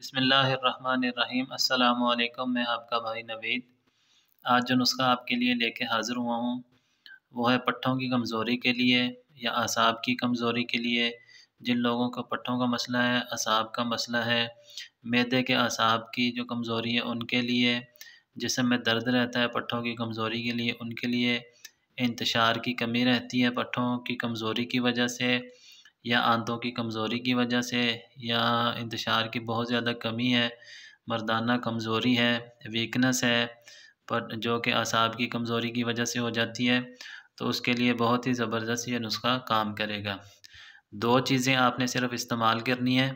बसमीम् अल्लाम मैं आपका भाई नवीद आज जो नुस्खा आपके लिए लेके हाज़िर हुआ हूँ वो है पट्ठों की कमज़ोरी के लिए या असाब की कमज़ोरी के लिए जिन लोगों को पट्ठों का मसला है असाब का मसला है मैदे के असाब की जो कमज़ोरी है उनके लिए जिसम में दर्द रहता है पट्ठों की कमज़ोरी के लिए उनके लिए इंतशार की कमी रहती है पट्ठों की कमज़ोरी की वजह से या आंतों की कमज़ोरी की वजह से या इंतशार की बहुत ज़्यादा कमी है मर्दाना कमज़ोरी है वीकनेस है पर जो कि असाब की कमज़ोरी की वजह से हो जाती है तो उसके लिए बहुत ही ज़बरदस्त यह नुस्खा काम करेगा दो चीज़ें आपने सिर्फ इस्तेमाल करनी है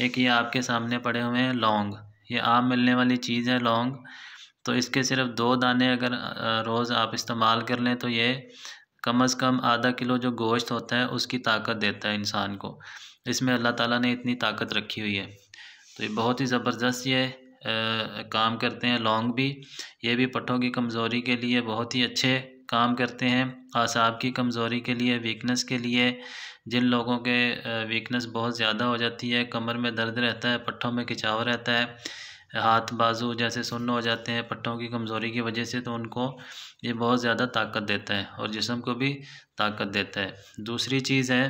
एक ये आपके सामने पड़े हुए हैं लौंग ये आम मिलने वाली चीज़ है लौंग तो इसके सिर्फ दो दाने अगर रोज़ आप इस्तेमाल कर लें तो ये कम अज़ कम आधा किलो जो गोश्त होता है उसकी ताकत देता है इंसान को इसमें अल्लाह ताला ने इतनी ताकत रखी हुई है तो ये बहुत ही ज़बरदस्त ये आ, काम करते हैं लौंग भी ये भी पट्ठों की कमज़ोरी के लिए बहुत ही अच्छे काम करते हैं आसाब की कमज़ोरी के लिए वीकनेस के लिए जिन लोगों के वीकनेस बहुत ज़्यादा हो जाती है कमर में दर्द रहता है पट्टों में खिंचाव रहता है हाथ बाजू जैसे सुन्न हो जाते हैं पट्टों की कमज़ोरी की वजह से तो उनको ये बहुत ज़्यादा ताकत देता है और जिसम को भी ताकत देता है दूसरी चीज़ है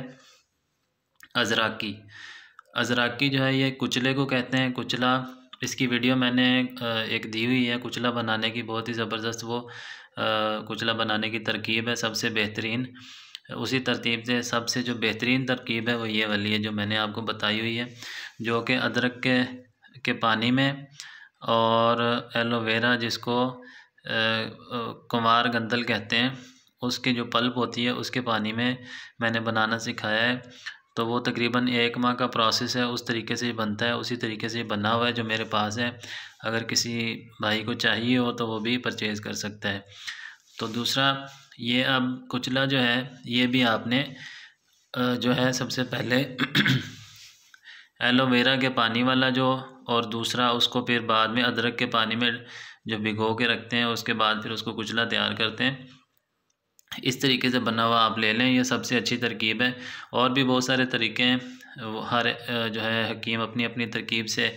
अजराकी अजराकी जो है ये कुचले को कहते हैं कुचला इसकी वीडियो मैंने एक दी हुई है कुचला बनाने की बहुत ही ज़बरदस्त वो कुचला बनाने की तरकीब है सबसे बेहतरीन उसी तरतीब से सबसे जो बेहतरीन तरकीब है वो ये वाली है जो मैंने आपको बताई हुई है जो कि अदरक के के पानी में और एलोवेरा जिसको कुमार गंदल कहते हैं उसके जो पल्प होती है उसके पानी में मैंने बनाना सिखाया है तो वो तकरीबन एक माह का प्रोसेस है उस तरीके से ही बनता है उसी तरीके से बना हुआ है जो मेरे पास है अगर किसी भाई को चाहिए हो तो वो भी परचेज़ कर सकता है तो दूसरा ये अब कुचला जो है ये भी आपने जो है सबसे पहले एलोवेरा के पानी वाला जो और दूसरा उसको फिर बाद में अदरक के पानी में जो भिगो के रखते हैं उसके बाद फिर उसको कुचला तैयार करते हैं इस तरीके से बना हुआ आप ले लें यह सबसे अच्छी तरकीब है और भी बहुत सारे तरीके हैं हर जो है हकीम अपनी अपनी तरकीब से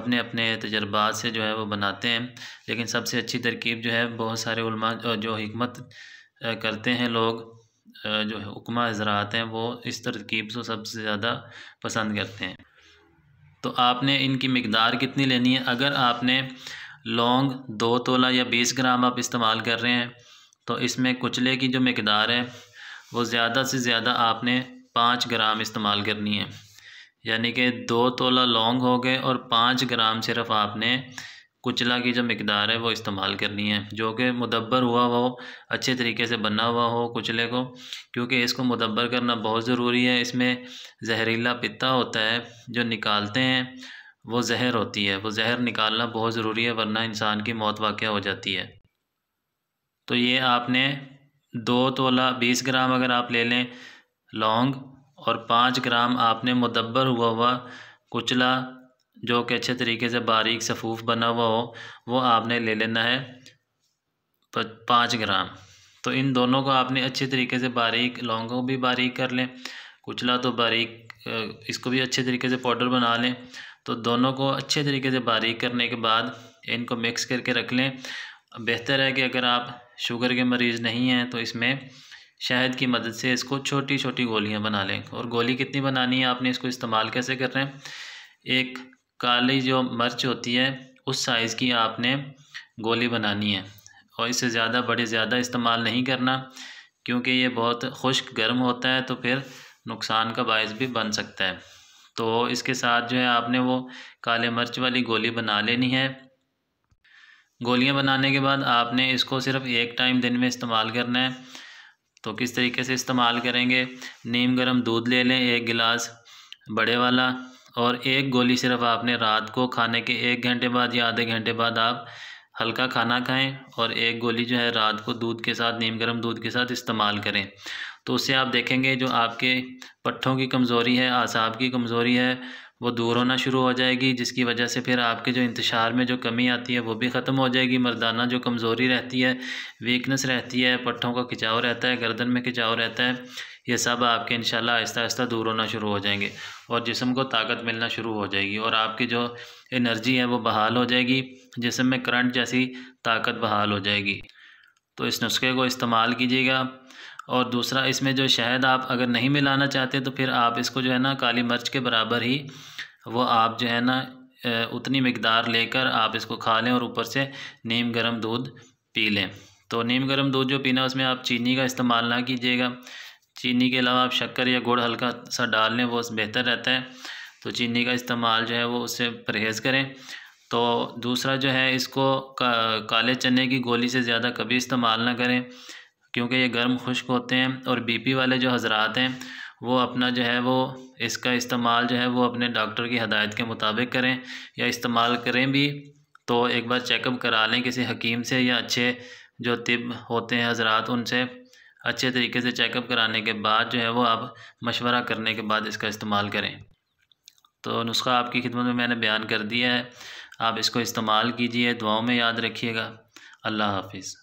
अपने अपने तजर्बात से जो है वो बनाते हैं लेकिन सबसे अच्छी तरकीब जो है बहुत सारे जो हमत करते हैं लोग जो हुक्मा हज़रात हैं वो इस तरकीब को सबसे ज़्यादा पसंद करते हैं तो आपने इनकी मकदार कितनी लेनी है अगर आपने लौंग दो तोला या बीस ग्राम आप इस्तेमाल कर रहे हैं तो इसमें कुचले की जो मकदार है वो ज़्यादा से ज़्यादा आपने पाँच ग्राम इस्तेमाल करनी है यानी कि दो तोला लौंग हो गए और पाँच ग्राम सिर्फ आपने कुचला की जो मकदार है वो इस्तेमाल करनी है जो कि मुदब्बर हुआ हो अच्छे तरीके से बना हुआ हो कुचले को क्योंकि इसको मुदब्बर करना बहुत ज़रूरी है इसमें जहरीला पिता होता है जो निकालते हैं वो जहर होती है वो जहर निकालना बहुत ज़रूरी है वरना इंसान की मौत वाक़ हो जाती है तो ये आपने दो तोला बीस ग्राम अगर आप ले लें लौंग और पाँच ग्राम आपने मुदब्बर हुआ हुआ कुचला जो कि अच्छे तरीके से बारीक सफ़ूफ़ बना हुआ हो वो आपने ले लेना है पाँच ग्राम तो इन दोनों को आपने अच्छे तरीके से बारीक लौंग को भी बारीक कर लें कुचला तो बारीक इसको भी अच्छे तरीके से पाउडर बना लें तो दोनों को अच्छे तरीके से बारीक करने के बाद इनको मिक्स करके रख लें बेहतर है कि अगर आप शुगर के मरीज़ नहीं हैं तो इसमें शहद की मदद से इसको छोटी छोटी गोलियां बना लें और गोली कितनी बनानी है आपने इसको इस्तेमाल कैसे कर रहे हैं एक काली जो मर्च होती है उस साइज़ की आपने गोली बनानी है और इससे ज़्यादा बड़े ज़्यादा इस्तेमाल नहीं करना क्योंकि ये बहुत खुश्क गर्म होता है तो फिर नुकसान का बायस भी बन सकता है तो इसके साथ जो है आपने वो काले मिर्च वाली गोली बना लेनी है गोलियां बनाने के बाद आपने इसको सिर्फ एक टाइम दिन में इस्तेमाल करना है तो किस तरीके से इस्तेमाल करेंगे नीम गर्म दूध ले लें एक गिलास बड़े वाला और एक गोली सिर्फ आपने रात को खाने के एक घंटे बाद या आधे घंटे बाद आप हल्का खाना खाएं और एक गोली जो है रात को दूध के साथ नीम गर्म दूध के साथ इस्तेमाल करें तो उससे आप देखेंगे जो आपके पट्ठों की कमज़ोरी है आसाब की कमज़ोरी है वो दूर होना शुरू हो जाएगी जिसकी वजह से फिर आपके जो इंतशार में जो कमी आती है वो भी ख़त्म हो जाएगी मर्दाना जो कमज़ोरी रहती है वीकनेस रहती है पट्ठों का खिंचाव रहता है गर्दन में खिंचाव रहता है ये सब आपके इन आहिस्ता आहिस्ता दूर होना शुरू हो जाएंगे और जिसम को ताकत मिलना शुरू हो जाएगी और आपकी जो एनर्जी है वो बहाल हो जाएगी जिसम में करंट जैसी ताकत बहाल हो जाएगी तो इस नुस्खे को इस्तेमाल कीजिएगा और दूसरा इसमें जो शहद आप अगर नहीं मिलाना चाहते तो फिर आप इसको जो है ना काली मिर्च के बराबर ही वो आप जो है ना उतनी मकदार लेकर आप इसको खा लें और ऊपर से नीम गर्म दूध पी लें तो नीम गर्म दूध जो पीना उसमें आप चीनी का इस्तेमाल ना कीजिएगा चीनी के अलावा आप शक्कर या गुड़ हल्का सा डाल लें वो बेहतर रहता है तो चीनी का इस्तेमाल जो है वो उससे परहेज़ करें तो दूसरा जो है इसको का, काले चने की गोली से ज़्यादा कभी इस्तेमाल ना करें क्योंकि ये गर्म खुश्क होते हैं और बीपी वाले जो हजरात हैं वो अपना जो है वो इसका इस्तेमाल जो है वो अपने डॉक्टर की हदायत के मुताबिक करें या इस्तेमाल करें भी तो एक बार चेकअप करा लें किसी हकीम से या अच्छे जो तिब होते हैं हजरात उनसे अच्छे तरीके से चेकअप कराने के बाद जो है वो आप मशवरा करने के बाद इसका इस्तेमाल करें तो नुस्खा आपकी खिदमत में मैंने बयान कर दिया है आप इसको इस्तेमाल कीजिए दुआओं में याद रखिएगा अल्लाह हाफिज़